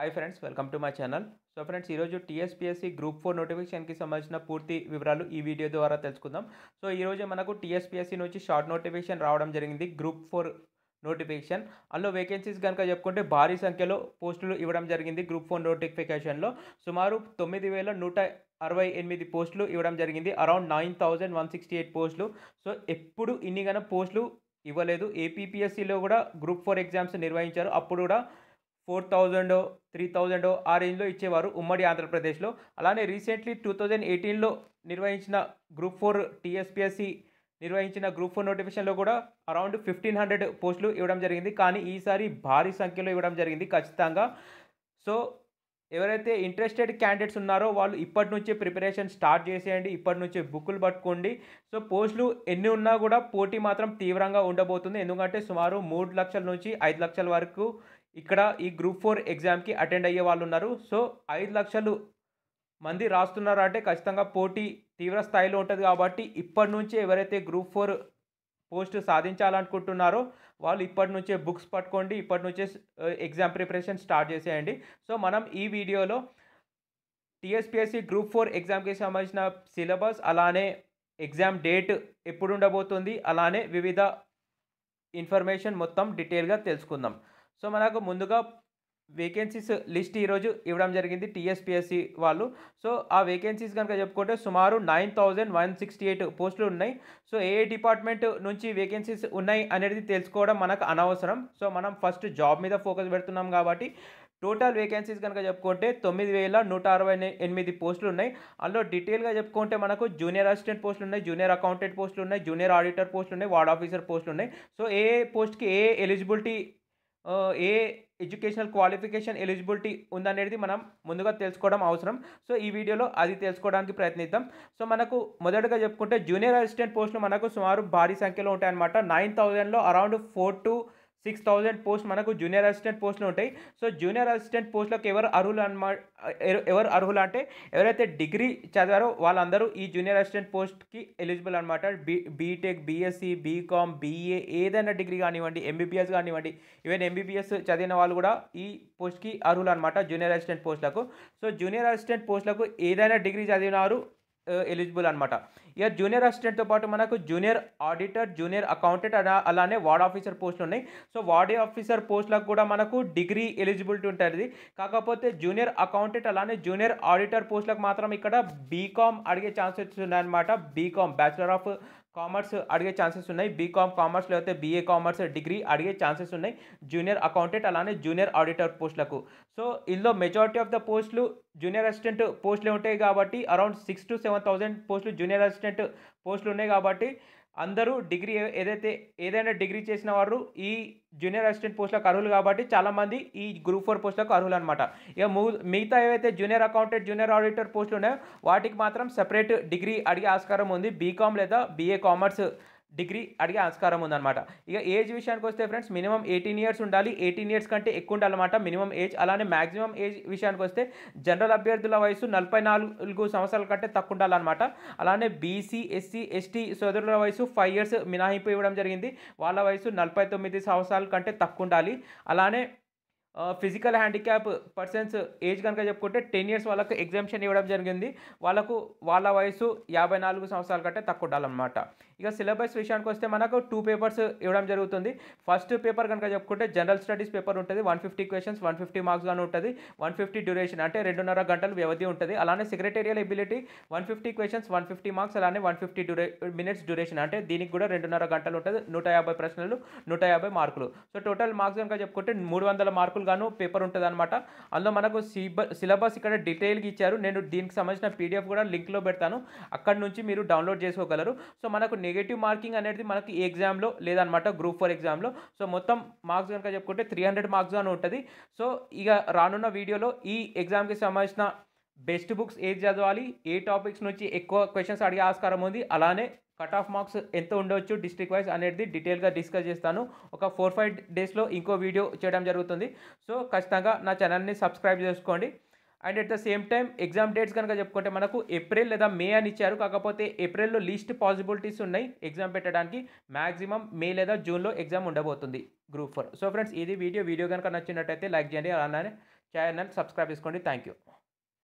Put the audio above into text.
hi friends welcome to my channel so friends ఈరోజు TSPSC group four నోటిఫికేషన్కి సంబంధించిన పూర్తి వివరాలు ఈ వీడియో ద్వారా తెలుసుకుందాం సో ఈరోజు మనకు టీఎస్పీఎస్సీ నుంచి షార్ట్ నోటిఫికేషన్ రావడం జరిగింది గ్రూప్ ఫోర్ నోటిఫికేషన్ అందులో వేకెన్సీస్ కనుక చెప్పుకుంటే భారీ సంఖ్యలో పోస్టులు ఇవ్వడం జరిగింది గ్రూప్ ఫోర్ నోటిఫికేషన్లో సుమారు తొమ్మిది వేల నూట అరవై ఎనిమిది పోస్టులు ఇవ్వడం జరిగింది around nine thousand one sixty eight పోస్టులు సో ఎప్పుడు ఇన్నిగానో పోస్టులు ఇవ్వలేదు ఏపీపీఎస్సీలో కూడా గ్రూప్ ఫోర్ ఎగ్జామ్స్ నిర్వహించారు అప్పుడు కూడా ఫోర్ థౌజండ్ త్రీ థౌజండ్ ఆ రేంజ్లో ఇచ్చేవారు ఉమ్మడి ఆంధ్రప్రదేశ్లో అలానే రీసెంట్లీ టూ థౌజండ్ ఎయిటీన్లో నిర్వహించిన గ్రూప్ ఫోర్ టీఎస్పిఎస్సి నిర్వహించిన గ్రూప్ ఫోర్ నోటిఫికేషన్లో కూడా అరౌండ్ ఫిఫ్టీన్ హండ్రెడ్ పోస్టులు ఇవ్వడం జరిగింది కానీ ఈసారి భారీ సంఖ్యలో ఇవ్వడం జరిగింది ఖచ్చితంగా సో ఎవరైతే ఇంట్రెస్టెడ్ క్యాండిడేట్స్ ఉన్నారో వాళ్ళు ఇప్పటి నుంచే ప్రిపరేషన్ స్టార్ట్ చేసేయండి ఇప్పటి నుంచే బుక్కులు పట్టుకోండి సో పోస్టులు ఎన్ని ఉన్నా కూడా పోటీ మాత్రం తీవ్రంగా ఉండబోతుంది ఎందుకంటే సుమారు మూడు లక్షల నుంచి ఐదు లక్షల వరకు ఇక్కడ ఈ గ్రూప్ ఫోర్ ఎగ్జామ్కి అటెండ్ అయ్యే వాళ్ళు ఉన్నారు సో ఐదు లక్షలు మంది రాస్తున్నారు అంటే ఖచ్చితంగా పోటీ తీవ్ర స్థాయిలో ఉంటుంది కాబట్టి ఇప్పటి నుంచే ఎవరైతే గ్రూప్ ఫోర్ పోస్ట్ సాధించాలనుకుంటున్నారో వాళ్ళు ఇప్పటి నుంచే బుక్స్ పట్టుకోండి ఇప్పటి నుంచే ఎగ్జామ్ ప్రిపరేషన్ స్టార్ట్ చేసేయండి సో మనం ఈ వీడియోలో టీఎస్పీఎస్సీ గ్రూప్ ఫోర్ ఎగ్జామ్కి సంబంధించిన సిలబస్ అలానే ఎగ్జామ్ డేట్ ఎప్పుడు ఉండబోతుంది అలానే వివిధ ఇన్ఫర్మేషన్ మొత్తం డీటెయిల్గా తెలుసుకుందాం సో మనకు ముందుగా వేకెన్సీస్ లిస్ట్ ఈరోజు ఇవ్వడం జరిగింది టీఎస్పిఎస్సి వాళ్ళు సో ఆ వేకెన్సీస్ కనుక చెప్పుకుంటే సుమారు nine thousand one sixty eight పోస్టులు ఉన్నాయి సో ఏ డిపార్ట్మెంట్ నుంచి వేకెన్సీస్ ఉన్నాయి అనేది తెలుసుకోవడం మనకు అనవసరం సో మనం ఫస్ట్ జాబ్ మీద ఫోకస్ పెడుతున్నాం కాబట్టి టోటల్ వేకెన్సీస్ కనుక చెప్పుకుంటే తొమ్మిది వేల నూట అరవై ఎనిమిది పోస్టులు ఉన్నాయి అందులో డీటెయిల్గా చెప్పుకుంటే మనకు జూనియర్ అసిస్టెంట్ పోస్టులు ఉన్నాయి జూనియర్ అకౌంటెంట్ పోస్టులు ఉన్నాయి జూనియర్ ఆడిటర్ పోస్టులు ఉన్నాయి వార్డ్ ఆఫీసర్ పోస్టులు ఉన్నాయి సో ఏ పోస్ట్కి ఏ ఎలిజిబిలిటీ ఏ ఎడ్యుకేషనల్ క్వాలిఫికేషన్ ఎలిజిబిలిటీ ఉందనేది మనం ముందుగా తెలుసుకోవడం అవసరం సో ఈ వీడియోలో అది తెలుసుకోవడానికి ప్రయత్నిద్దాం సో మనకు మొదటగా చెప్పుకుంటే జూనియర్ అసిస్టెంట్ పోస్టులు మనకు సుమారు భారీ సంఖ్యలో ఉంటాయన్నమాట నైన్ థౌజండ్లో around four to six thousand post మనకు జూనియర్ అసిస్టెంట్ పోస్టులు ఉంటాయి సో జూనియర్ అసిస్టెంట్ పోస్టులకు ఎవరు అర్హులు అనమా ఎవరు అర్హులు అంటే ఎవరైతే డిగ్రీ చదివారో వాళ్ళందరూ ఈ జూనియర్ అసిస్టెంట్ పోస్ట్కి ఎలిజిబుల్ అనమాట B BTech BSc BCom BA ఏదైనా డిగ్రీ కానివ్వండి ఎంబీబీఎస్ కానివ్వండి ఈవెన్ ఎంబీబీఎస్ చదివిన వాళ్ళు కూడా ఈ పోస్ట్కి అర్హులు అనమాట జూనియర్ అసిస్టెంట్ పోస్టులకు సో జూనియర్ అసిస్టెంట్ పోస్టులకు ఏదైనా డిగ్రీ చదివినారు ఎలిజిబుల్ uh, అనమాట या जूनियर असिस्टेंट తో పాటు మనకు జూనియర్ ఆడిటర్ జూనియర్ అకౌంటెంట్ అలానే వార్డ్ ఆఫీసర్ పోస్ట్ ఉన్నాయి సో వార్డ్ ఆఫీసర్ పోస్ట్ లకు కూడా మనకు డిగ్రీ ఎలిజిబిలిటీ ఉంటది కాకపోతే జూనియర్ అకౌంటెంట్ అలానే జూనియర్ ఆడిటర్ పోస్ట్ లకు మాత్రమే ఇక్కడ బీకామ్ అడిగే ఛాన్సెస్ ఇచ్చుతున్నారు అన్నమాట బీకామ్ బ్యాచలర్ ఆఫ్ కామర్స్ అడిగే ఛాన్సెస్ ఉన్నాయి బీకామ్ కామర్స్ లేకపోతే బీఏ కామర్స్ డిగ్రీ అడిగే ఛాన్సెస్ ఉన్నాయి జూనియర్ అకౌంటెంట్ అలానే జూనియర్ ఆడిటర్ పోస్టులకు సో ఇందులో మెజారిటీ ఆఫ్ ద పోస్టులు జూనియర్ అసిస్టెంట్ పోస్టులు ఉంటాయి కాబట్టి around six to seven thousand పోస్టులు జూనియర్ అసిస్టెంట్ పోస్టులు ఉన్నాయి కాబట్టి అందరూ డిగ్రీ ఏదైతే ఏదైనా డిగ్రీ చేసిన వారు ఈ జూనియర్ అసిస్టెంట్ పోస్టులకు అర్హులు కాబట్టి చాలామంది ఈ గ్రూప్ ఫోర్ పోస్టులకు అర్హులు అనమాట ఇక మిగతా ఏవైతే జూనియర్ అకౌంటెంట్ జూనియర్ ఆడిటర్ పోస్టులు ఉన్నాయో వాటికి మాత్రం సెపరేట్ డిగ్రీ అడిగే ఆస్కారం ఉంది బీకామ్ లేదా బీఏ కామర్స్ డిగ్రీ అడిగే ఆస్కారం ఉందన్నమాట ఇక ఏజ్ విషయానికి వస్తే ఫ్రెండ్స్ మినిమం ఎయిటీన్ ఇయర్స్ ఉండాలి ఎయిటీన్ ఇయర్స్ కంటే ఎక్కువ ఉండాలన్నమాట మినిమం ఏజ్ అలానే మ్యాక్సిమం ఏజ్ విషయానికి వస్తే జనరల్ అభ్యర్థుల వయసు నలభై నాలుగు సంవత్సరాల కంటే తక్కువ ఉండాలన్నమాట అలానే బీసీ ఎస్సీ ఎస్టీ సోదరుల వయసు ఫైవ్ ఇయర్స్ మినహాయింపు ఇవ్వడం జరిగింది వాళ్ళ వయసు నలభై తొమ్మిది సంవత్సరాల కంటే తక్కువ ఉండాలి అలానే ఫిజికల్ హ్యాండిక్యాప్ పర్సన్స్ ఏజ్ కనుక చెప్పుకుంటే టెన్ ఇయర్స్ వాళ్ళకు ఎగ్జామ్షన్ ఇవ్వడం జరిగింది వాళ్ళకు వాళ్ళ వయసు యాభై నాలుగు సంవత్సరాల కంటే తక్కువ ఉండాలన్నమాట ఇక సిలబస్ విషయానికి వస్తే మనకు టూ పేపర్స్ ఇవ్వడం జరుగుతుంది ఫస్ట్ పేపర్ కనుక చెప్పుకుంటే జనరల్ స్టడీస్ పేపర్ ఉంటుంది one fifty questions one fifty marks కానీ ఉంటుంది వన్ ఫిఫ్టీ డ్యూరేషన్ అంటే రెండున్నర గంటలు వ్యవధి ఉంటుంది అలానే secretarial ability one fifty questions one fifty marks అలానే వన్ ఫిఫ్టీ డ్యూరే మినిట్స్ డ్యూరేషన్ అంటే దీనికి కూడా రెండున్నర గంటలు ఉంటుంది నూట యాభై ప్రశ్నలు నూట యాభై మార్కులు సో టోటల్ మార్క్స్ కనుక చెప్పుకుంటే మూడు వందల మార్కులు గాను పేపర్ ఉంటుంది అనమాట అందులో మనకు సిలబస్ ఇక్కడ డీటెయిల్గా ఇచ్చారు నేను దీనికి సంబంధించిన పీడిఎఫ్ కూడా లింక్లో పెడతాను అక్కడ నుంచి మీరు డౌన్లోడ్ చేసుకోగలరు సో మనకు నెగిటివ్ మార్కింగ్ అనేది మనకి ఈ ఎగ్జామ్లో లేదనమాట గ్రూప్ ఫోర్ ఎగ్జామ్లో సో మొత్తం మార్క్స్ కనుక చెప్పుకుంటే త్రీ హండ్రెడ్ మార్క్స్ అని ఉంటుంది సో ఇక రానున్న వీడియోలో ఈ ఎగ్జామ్కి సంబంధించిన బెస్ట్ బుక్స్ ఏది చదవాలి ఏ టాపిక్స్ నుంచి ఎక్కువ క్వశ్చన్స్ అడిగే ఆస్కారం ఉంది అలానే కట్ ఆఫ్ మార్క్స్ ఎంత ఉండవచ్చు డిస్ట్రిక్ట్ వైజ్ అనేది డీటెయిల్గా డిస్కస్ చేస్తాను ఒక ఫోర్ ఫైవ్ డేస్లో ఇంకో వీడియో చేయడం జరుగుతుంది సో ఖచ్చితంగా నా ఛానల్ని సబ్స్క్రైబ్ చేసుకోండి and at the same time exam dates కనుక చెప్పుకుంటే మనకు ఏప్రిల్ లేదా మే అని ఇచ్చారు కాకపోతే ఏప్రిల్లో లీస్ట్ పాసిబిలిటీస్ ఉన్నాయి ఎగ్జామ్ పెట్టడానికి మ్యాక్సిమం మే లేదా జూన్లో ఎగ్జామ్ ఉండబోతుంది గ్రూప్ ఫోర్ సో ఫ్రెండ్స్ ఇది వీడియో వీడియో కనుక నచ్చినట్టయితే లైక్ చేయండి అలానే ఛానల్ సబ్స్క్రైబ్ చేసుకోండి థ్యాంక్ యూ